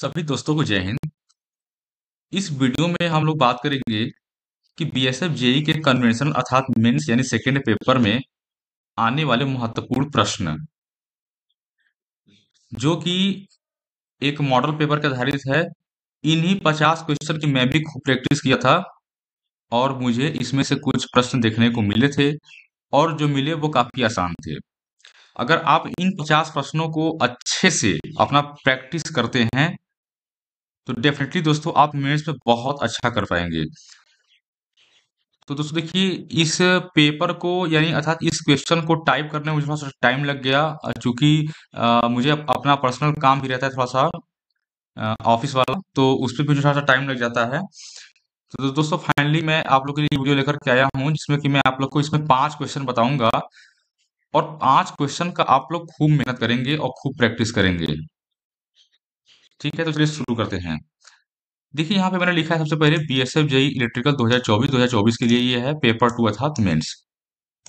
सभी दोस्तों को जय हिंद इस वीडियो में हम लोग बात करेंगे कि B S F J E convention अर्थात मेन्स यानी सेकेंड पेपर में आने वाले महत्वपूर्ण प्रश्न जो कि एक मॉडल पेपर के आधारित है इन्हीं पचास क्वेश्चन की मैं भी खूब प्रैक्टिस किया था और मुझे इसमें से कुछ प्रश्न देखने को मिले थे और जो मिले वो काफी आसान थे अगर आप इन पचास प्रश्नों को अच्छे से अपना प्रैक्टिस करते हैं तो डेफिनेटली दोस्तों आप मेंस में बहुत अच्छा कर पाएंगे तो दोस्तों देखिए इस पेपर को यानी अर्थात इस क्वेश्चन को टाइप करने में मुझे थोड़ा सा टाइम लग गया चूंकि मुझे अपना पर्सनल काम भी रहता है थोड़ा सा ऑफिस वाला तो उस पर भी मुझे थोड़ा सा टाइम लग जाता है तो दोस्तों फाइनली मैं आप लोग के लिए वीडियो लेकर के आया हूँ जिसमें कि मैं आप लोग को इसमें पांच क्वेश्चन बताऊंगा और पांच क्वेश्चन का आप लोग खूब मेहनत करेंगे और खूब प्रैक्टिस करेंगे ठीक है तो चलिए शुरू करते हैं देखिए यहाँ पे मैंने लिखा है सबसे पहले B S F JE electrical 2024 2024 के लिए ये है पेपर टू अर्थात मेन्स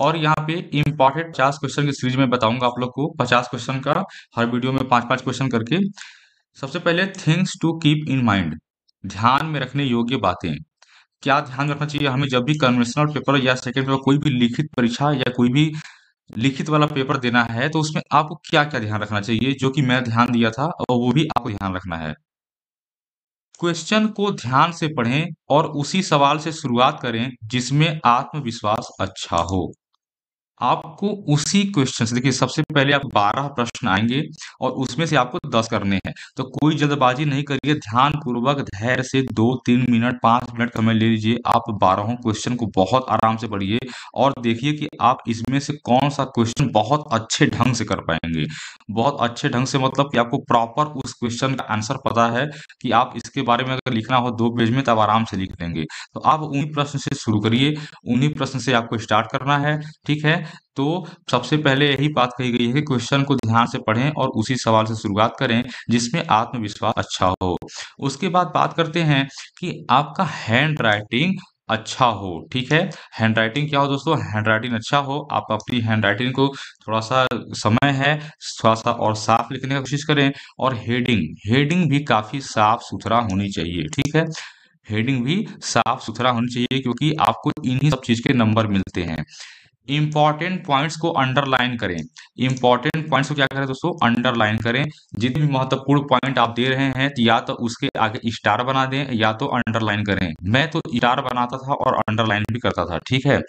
और यहाँ पे इम्पॉर्टेंट पचास क्वेश्चन की सीरीज में बताऊंगा आप लोग को पचास क्वेश्चन का हर वीडियो में पांच पांच क्वेश्चन करके सबसे पहले things to keep in mind ध्यान में रखने योग्य बातें क्या ध्यान रखना चाहिए हमें जब भी कन्वेंशनल पेपर या सेकेंड पेपर कोई भी लिखित परीक्षा या कोई भी लिखित वाला पेपर देना है तो उसमें आपको क्या क्या ध्यान रखना चाहिए जो कि मैं ध्यान दिया था और वो भी आपको ध्यान रखना है क्वेश्चन को ध्यान से पढ़ें और उसी सवाल से शुरुआत करें जिसमें आत्मविश्वास अच्छा हो आपको उसी क्वेश्चन देखिए सबसे पहले आप बारह प्रश्न आएंगे और उसमें से आपको दस करने हैं तो कोई जल्दबाजी नहीं करिए ध्यान पूर्वक धैर्य से दो तीन मिनट पांच मिनट समय ले लीजिए आप बारहों क्वेश्चन को बहुत आराम से पढ़िए और देखिए कि आप इसमें से कौन सा क्वेश्चन बहुत अच्छे ढंग से कर पाएंगे बहुत अच्छे ढंग से मतलब कि आपको प्रॉपर उस क्वेश्चन का आंसर पता है कि आप इसके बारे में अगर लिखना हो दो पेज में तो आप आराम से लिख लेंगे तो आप उन्हीं प्रश्न से शुरू करिए उन्हीं प्रश्न से आपको स्टार्ट करना है ठीक है तो सबसे पहले यही बात कही गई है कि क्वेश्चन को ध्यान से पढ़ें और उसी सवाल से शुरुआत करें जिसमें आत्मविश्वास अच्छा हो उसके बाद बात करते हैं कि आपका हैंड राइटिंग अच्छा हो ठीक है हैंड राइटिंग क्या हो दोस्तों हैंड राइटिंग अच्छा हो आप अपनी हैंड राइटिंग को थोड़ा सा समय है थोड़ा सा और साफ लिखने की कोशिश करें और हेडिंग हेडिंग भी काफ़ी साफ सुथरा होनी चाहिए ठीक है हेडिंग भी साफ सुथरा होनी चाहिए क्योंकि आपको इन्हीं सब चीज़ के नंबर मिलते हैं इंपॉर्टेंट पॉइंट्स को अंडरलाइन करें इंपॉर्टेंट पॉइंट्स को क्या करें दोस्तों अंडरलाइन करें जितने भी महत्वपूर्ण पॉइंट आप दे रहे हैं या तो उसके आगे स्टार बना दें या तो अंडरलाइन करें मैं तो स्टार बनाता था और अंडरलाइन भी करता था ठीक है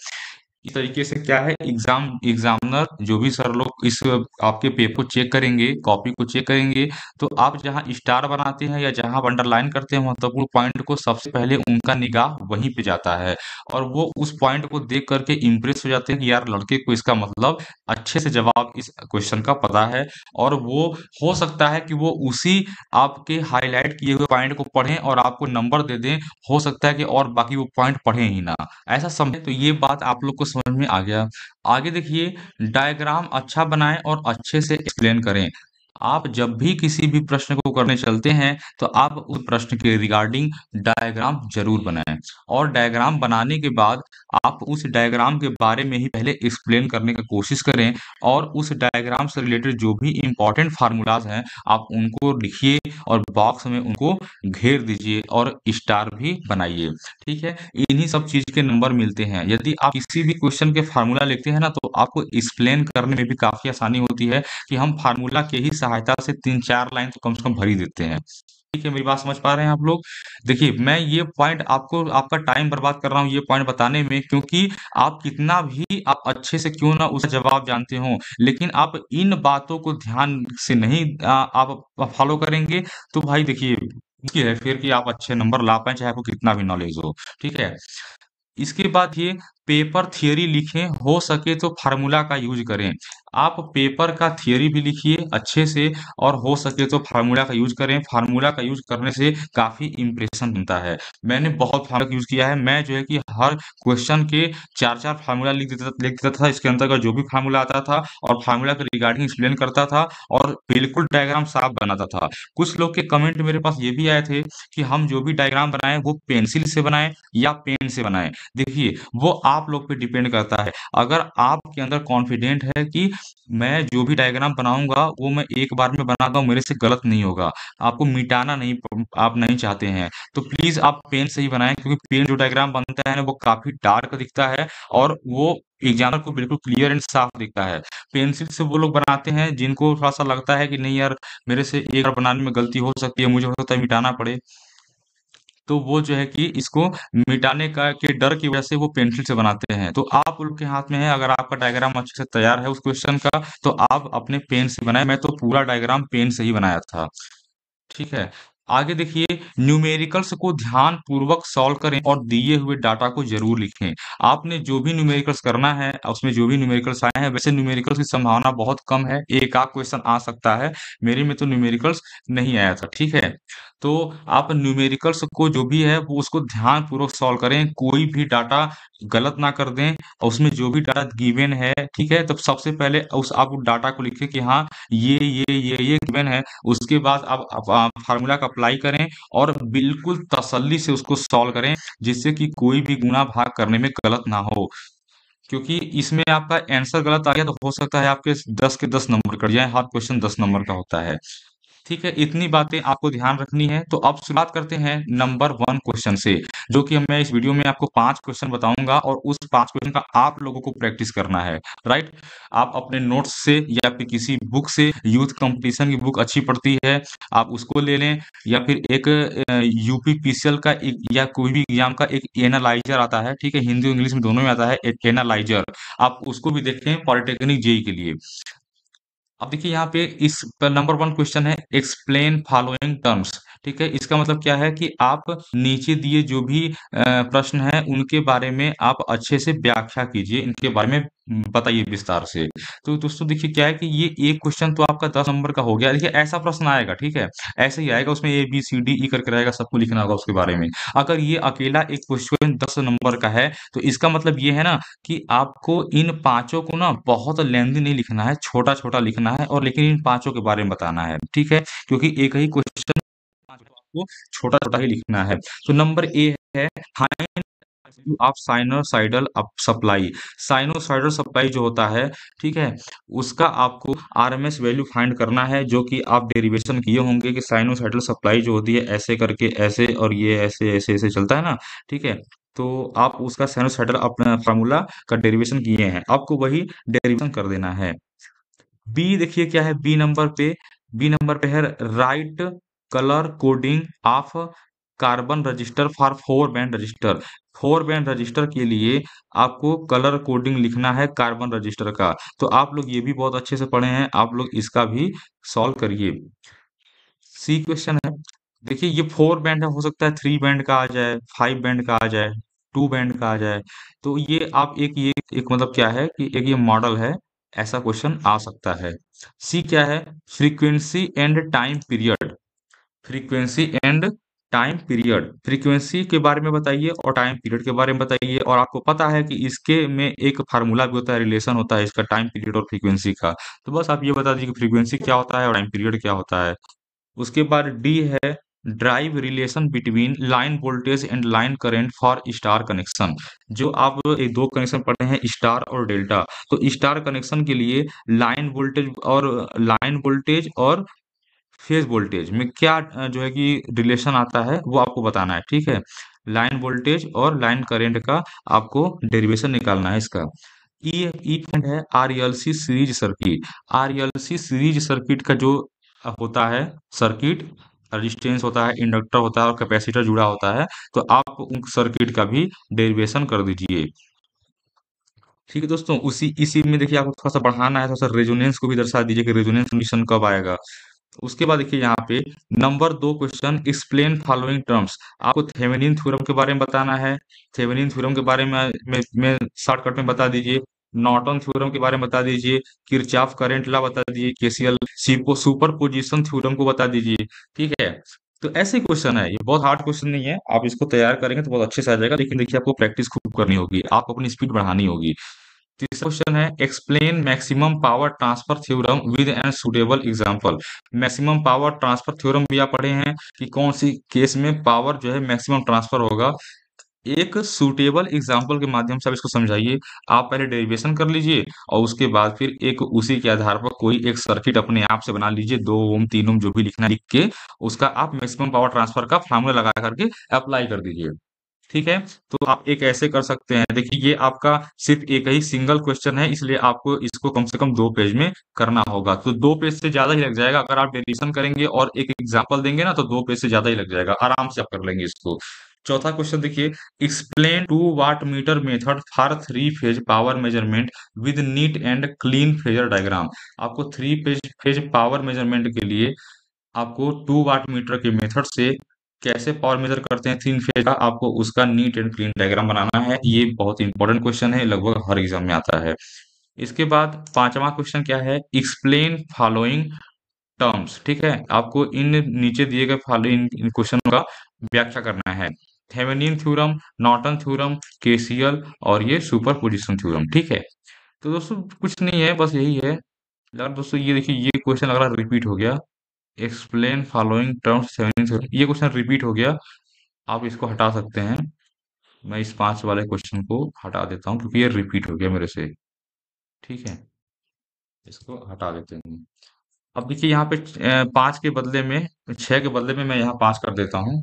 इस तरीके से क्या है एग्जाम एग्जामिनर जो भी सर लोग इस आपके पेपर को चेक करेंगे कॉपी को चेक करेंगे तो आप जहां स्टार बनाते हैं या जहां अंडरलाइन करते हैं महत्वपूर्ण पॉइंट को सबसे पहले उनका निगाह वहीं पे जाता है और वो उस पॉइंट को देख करके इम्प्रेस हो जाते हैं कि यार लड़के को इसका मतलब अच्छे से जवाब इस क्वेश्चन का पता है और वो हो सकता है कि वो उसी आपके हाईलाइट किए हुए पॉइंट को पढ़ें और आपको नंबर दे दें हो सकता है कि और बाकी वो पॉइंट पढ़ें ही ना ऐसा समझे तो ये बात आप लोग को समझ में आ गया आगे देखिए डायग्राम अच्छा बनाएं और अच्छे से एक्सप्लेन करें आप जब भी किसी भी प्रश्न को करने चलते हैं तो आप उस प्रश्न के रिगार्डिंग डायग्राम जरूर बनाएं और डायग्राम बनाने के बाद आप उस डायग्राम के बारे में ही पहले एक्सप्लेन करने का कोशिश करें और उस डायग्राम से रिलेटेड जो भी इंपॉर्टेंट फार्मूलाज हैं आप उनको लिखिए और बॉक्स में उनको घेर दीजिए और स्टार भी बनाइए ठीक है इन्हीं सब चीज के नंबर मिलते हैं यदि आप किसी भी क्वेश्चन के फार्मूला लिखते हैं ना तो आपको एक्सप्लेन करने में भी काफी आसानी होती है कि हम फार्मूला के ही सहायता से तीन चार लाइन तो कम से कम भरी देते हैं ठीक है मेरी बात समझ पा रहे हैं आप लोग देखिए मैं ये पॉइंट आपको आपका टाइम बर्बाद कर रहा हूँ ये पॉइंट बताने में क्योंकि आप कितना भी आप अच्छे से क्यों ना उसका जवाब जानते हो लेकिन आप इन बातों को ध्यान से नहीं आप फॉलो करेंगे तो भाई देखिए मुश्किल है फिर कि आप अच्छे नंबर ला पाए चाहे आपको कितना भी नॉलेज हो ठीक है इसके बाद ये पेपर थियोरी लिखें हो सके तो फार्मूला का यूज करें आप पेपर का थियोरी भी लिखिए अच्छे से और हो सके तो फार्मूला का यूज करें फार्मूला का यूज करने से काफी इंप्रेशन बनता है मैंने बहुत फार्मूला यूज किया है मैं जो है कि हर क्वेश्चन के चार चार फार्मूला लिख देता लिख देता था इसके अंतर्गत जो भी फार्मूला आता था और फार्मूला के रिगार्डिंग एक्सप्लेन करता था और बिल्कुल डायग्राम साफ बनाता था कुछ लोग के कमेंट मेरे पास ये भी आए थे कि हम जो भी डायग्राम बनाए वो पेंसिल से बनाए या पेन से बनाए देखिए वो आप लोग पे डिपेंड करता है अगर आपके अंदर कॉन्फिडेंट है कि मैं जो भी डायग्राम बनाऊंगा वो मैं एक बार में बनाता हूँ मेरे से गलत नहीं होगा आपको मिटाना नहीं आप नहीं चाहते हैं तो प्लीज आप पेन से ही बनाएं क्योंकि पेन जो डायग्राम बनता है ना वो काफी डार्क दिखता है और वो एग्जाम्पल को बिल्कुल क्लियर एंड साफ दिखता है पेंसिल से वो लोग बनाते हैं जिनको थोड़ा सा लगता है कि नहीं यार मेरे से एक बार बनाने में गलती हो सकती है मुझे हो सकता है मिटाना पड़े तो वो जो है कि इसको मिटाने का के डर की वजह से वो पेंसिल से बनाते हैं तो आप लोग के हाथ में है अगर आपका डायग्राम अच्छे से तैयार है उस क्वेश्चन का तो आप अपने पेन से बनाए मैं तो पूरा डायग्राम पेन से ही बनाया था ठीक है आगे देखिए न्यूमेरिकल्स को ध्यान पूर्वक सॉल्व करें और दिए हुए डाटा को जरूर लिखें आपने जो भी न्यूमेरिकल्स करना है उसमें जो भी न्यूमेरिकल्स आए हैं वैसे न्यूमेरिकल्स की संभावना बहुत कम है एक आध क्वेश्चन आ सकता है मेरे में तो न्यूमेरिकल्स नहीं आया था ठीक है तो आप न्यूमेरिकल्स को जो भी है वो उसको ध्यान पूर्वक सॉल्व करें कोई भी डाटा गलत ना कर दें और उसमें जो भी डाटा गिवेन है ठीक है तब तो सबसे पहले उस आप डाटा को लिखें कि हाँ ये ये ये ये गिवेन है उसके बाद आप फार्मूला का अप्लाई करें और बिल्कुल तसल्ली से उसको सॉल्व करें जिससे कि कोई भी गुना भाग करने में गलत ना हो क्योंकि इसमें आपका आंसर गलत आ गया तो हो सकता है आपके दस के दस नंबर कट जाए हर क्वेश्चन दस नंबर का होता है ठीक है इतनी बातें आपको ध्यान रखनी है तो अब शुरुआत करते हैं नंबर वन क्वेश्चन से जो कि मैं इस वीडियो में आपको पांच क्वेश्चन बताऊंगा और उस पांच क्वेश्चन का आप लोगों को प्रैक्टिस करना है राइट आप अपने नोट्स से या फिर किसी बुक से यूथ कंपटीशन की बुक अच्छी पड़ती है आप उसको ले लें या फिर एक यूपीपीसीएल का एक या कोई भी एग्जाम का एक एनालाइजर आता है ठीक है हिंदी इंग्लिश में दोनों में आता है एक एनालाइजर आप उसको भी देखें पॉलिटेक्निक जेई के लिए अब देखिए यहाँ पे इस नंबर वन क्वेश्चन है एक्सप्लेन फॉलोइंग टर्म्स ठीक है इसका मतलब क्या है कि आप नीचे दिए जो भी प्रश्न है उनके बारे में आप अच्छे से व्याख्या कीजिए इनके बारे में बताइए विस्तार से। तो दोस्तों देखिए क्या है कि ये एक क्वेश्चन तो आपका दस नंबर का हो गया। देखिए ऐसा प्रश्न आएगा, ठीक है? ऐसे ही आएगा उसमें ए, बी, सी, डी, ई करके रहेगा, सबको लिखना होगा उसके बारे में। अगर ये अकेला एक क्वेश्चन दस नंबर का है, तो इसका मतलब ये है ना कि आपको इन पांचों को ना बहुत लेंदी नहीं लिखना है, छोटा-छोटा लिखना है और लेकिन इन पांचों के बारे में बताना है, ठीक है? क्योंकि एक ही क्वेश्चन आपको छोटा-छोटा ही लिखना है। तो नंबर ए है due of sinusoidal supply sinusoidal supply जो होता है ठीक है उसका आपको आरएमएस वैल्यू फाइंड करना है जो कि आप डेरिवेशन किए होंगे कि साइनोसाइडल सप्लाई जो होती है ऐसे करके ऐसे और ये ऐसे ऐसे ऐसे चलता है ना ठीक है तो आप उसका साइनोसाइडल अपना फार्मूला का डेरिवेशन किए हैं आपको वही डेरिवेशन कर देना है बी देखिए क्या है बी नंबर पे बी नंबर पे है write colour coding of carbon resistor for four band resistor four band resistor के लिए आपको कलर कोडिंग लिखना है कार्बन रजिस्टर का तो आप लोग ये भी बहुत अच्छे से पढ़े हैं आप लोग इसका भी सॉल्व करिए सी क्वेश्चन है देखिए ये फोर बैंड है हो सकता है थ्री बैंड का आ जाए फाइव बैंड का आ जाए टू बैंड का आ जाए तो ये आप एक ये एक मतलब क्या है कि एक ये मॉडल है ऐसा क्वेश्चन आ सकता है सी क्या है frequency and time period frequency and time period frequency के बारे में बताइए और टाइम पीरियड के बारे में बताइए और आपको पता है कि इसके में एक फार्मूला भी होता है रिलेशन होता है इसका टाइम पीरियड और फ्रीक्वेंसी का तो बस आप ये बता दीजिए कि फ्रीक्वेंसी क्या होता है और टाइम पीरियड क्या होता है उसके बाद डी है derive relation between line voltage and line current for star connection जो आप एक दो कनेक्शन पढ़ते हैं स्टार और डेल्टा तो स्टार कनेक्शन के लिए लाइन वोल्टेज और लाइन वोल्टेज और फेज वोल्टेज में क्या जो है कि रिलेशन आता है वो आपको बताना है ठीक है लाइन वोल्टेज और लाइन करंट का आपको डेरिवेशन निकालना है इसका ई e, ई e है R L C series circuit R L C series circuit का जो होता है सर्किट रजिस्टेंस होता है इंडक्टर होता है और कैपेसिटर जुड़ा होता है तो आप उन सर्किट का भी डेरिवेशन कर दीजिए ठीक है दोस्तों उसी इसी में देखिए आपको थोड़ा सा बढ़ाना है थोड़ा सा रेजोनेंस को भी दर्शा दीजिए कि रेजोनेंस कंडीशन कब आएगा उसके बाद देखिए यहाँ पे नंबर दो क्वेश्चन एक्सप्लेन फॉलोइंग टर्म्स आपको थेवेनिन थ्योरम के बारे में बताना है थेवेनिन थ्योरम के बारे में शॉर्टकट में बता दीजिए नॉर्टन थ्योरम के बारे में बता दीजिए किरचाफ करेंट ला बता दीजिए केसीएल सीपो सुपर पोजिशन थ्योरम को बता दीजिए ठीक है तो ऐसे क्वेश्चन है ये बहुत हार्ड क्वेश्चन नहीं है आप इसको तैयार करेंगे तो बहुत अच्छे से आ जाएगा लेकिन देखिए आपको प्रैक्टिस खूब करनी होगी आपको अपनी स्पीड बढ़ानी होगी तीसरा क्वेश्चन है explain maximum power transfer theorem with an suitable example maximum power transfer theorem भी आप पढ़े हैं कि कौन सी केस में पावर जो है मैक्सिमम ट्रांसफर होगा एक सुटेबल एग्जाम्पल के माध्यम से आप इसको समझाइए आप पहले डेरिवेशन कर लीजिए और उसके बाद फिर एक उसी के आधार पर कोई एक सर्किट अपने आप से बना लीजिए दो ओम तीन ओम जो भी लिखना लिख के उसका आप मैक्सिमम पावर ट्रांसफर का फॉर्मूला लगा करके अप्लाई कर दीजिए ठीक है तो आप एक ऐसे कर सकते हैं देखिए ये आपका सिर्फ एक ही सिंगल क्वेश्चन है इसलिए आपको इसको कम से कम दो पेज में करना होगा तो दो पेज से ज्यादा ही लग जाएगा अगर आप डेरिशन करेंगे और एक एग्जाम्पल देंगे ना तो दो पेज से ज्यादा ही लग जाएगा आराम से आप कर लेंगे इसको चौथा क्वेश्चन देखिए explain two watt meter method for three phase power measurement with neat and clean phasor diagram आपको three phase phase power measurement के लिए आपको टू वाट मीटर के मेथड से कैसे पावर मेजर करते हैं तीन फेज का आपको उसका नीट एंड क्लीन डायग्राम बनाना है ये बहुत इंपॉर्टेंट क्वेश्चन है लगभग हर एग्जाम में आता है इसके बाद पांचवा क्वेश्चन क्या है एक्सप्लेन फॉलोइंग टर्म्स ठीक है आपको इन नीचे दिए गए फॉलोइंग क्वेश्चन का व्याख्या करना है Thevenin theorem Norton theorem KCL और ये सुपर पोजिशन थ्यूरम ठीक है तो दोस्तों कुछ नहीं है बस यही है यार दोस्तों ये देखिए ये क्वेश्चन लग रहा रिपीट हो गया एक्सप्लेन फॉलोइंग टर्म्स ये क्वेश्चन रिपीट हो गया आप इसको हटा सकते हैं मैं इस पांच वाले क्वेश्चन को हटा देता हूं क्योंकि ये रिपीट हो गया मेरे से ठीक है इसको हटा देते हैं अब देखिए यहाँ पे पांच के बदले में छह के बदले में मैं यहाँ पांच कर देता हूँ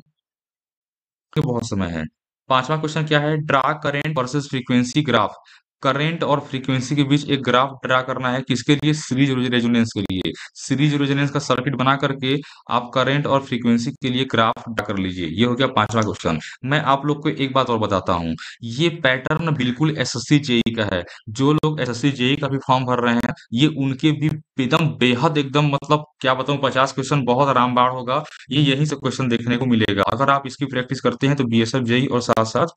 बहुत समय है पांचवा क्वेश्चन क्या है draw current versus frequency graph current और फ्रीक्वेंसी के बीच एक ग्राफ ड्रा करना है किसके लिए सीरीज रेजोनेंस के लिए सीरीज रेजोनेंस का सर्किट बना करके आप करेंट और फ्रीक्वेंसी के लिए ग्राफ ड्रा कर लीजिए ये हो गया पांचवा क्वेश्चन मैं आप लोग को एक बात और बताता हूँ ये पैटर्न बिल्कुल एस एस का है जो लोग एस एस का भी फॉर्म भर रहे हैं ये उनके भी एकदम बेहद एकदम मतलब क्या बताऊं पचास क्वेश्चन बहुत आराम बाढ़ होगा ये यही से क्वेश्चन देखने को मिलेगा अगर आप इसकी प्रैक्टिस करते हैं तो बी एस e और साथ साथ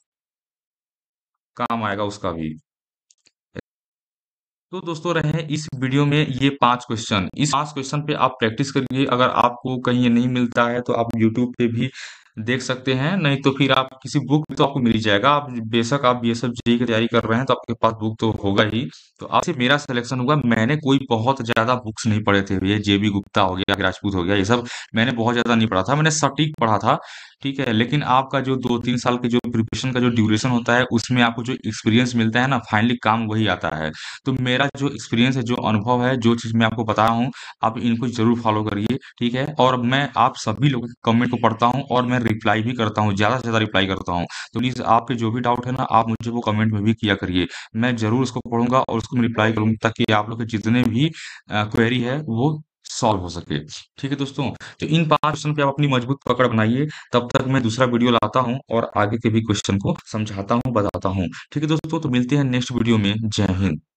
काम आएगा उसका भी तो दोस्तों रहे इस वीडियो में ये पांच क्वेश्चन इस पांच क्वेश्चन पे आप प्रैक्टिस करिए अगर आपको कहीं नहीं मिलता है तो आप यूट्यूब पे भी देख सकते हैं नहीं तो फिर आप किसी बुक तो आपको मिल जाएगा आप बेशक आप ये सब जी की तैयारी कर रहे हैं तो आपके पास बुक तो होगा ही तो आपसे मेरा सिलेक्शन हुआ मैंने कोई बहुत ज्यादा बुक्स नहीं पढ़े थे ये जेबी गुप्ता हो गया राजपूत हो गया ये सब मैंने बहुत ज्यादा नहीं पढ़ा था मैंने सटीक पढ़ा था ठीक है लेकिन आपका जो दो तीन साल के जो प्रिपरेशन का जो ड्यूरेशन होता है उसमें आपको जो एक्सपीरियंस मिलता है ना फाइनली काम वही आता है तो मेरा जो एक्सपीरियंस है जो अनुभव है जो चीज़ मैं आपको बता रहा हूँ आप इनको जरूर फॉलो करिए ठीक है और मैं आप सभी लोगों के कमेंट को पढ़ता हूँ और मैं रिप्लाई भी करता हूँ ज़्यादा से ज़्यादा रिप्लाई करता हूँ तो प्लीज़ आपके जो भी डाउट है ना आप मुझे वो कमेंट में भी किया करिए मैं ज़रूर उसको पढ़ूंगा और उसको रिप्लाई करूंगा ताकि आप लोग के जितने भी क्वेरी है वो सॉल्व हो सके ठीक है दोस्तों तो इन पांच क्वेश्चन पे आप अपनी मजबूत पकड़ बनाइए तब तक मैं दूसरा वीडियो लाता हूँ और आगे के भी क्वेश्चन को समझाता हूँ बताता हूँ ठीक है दोस्तों तो मिलते हैं नेक्स्ट वीडियो में जय हिंद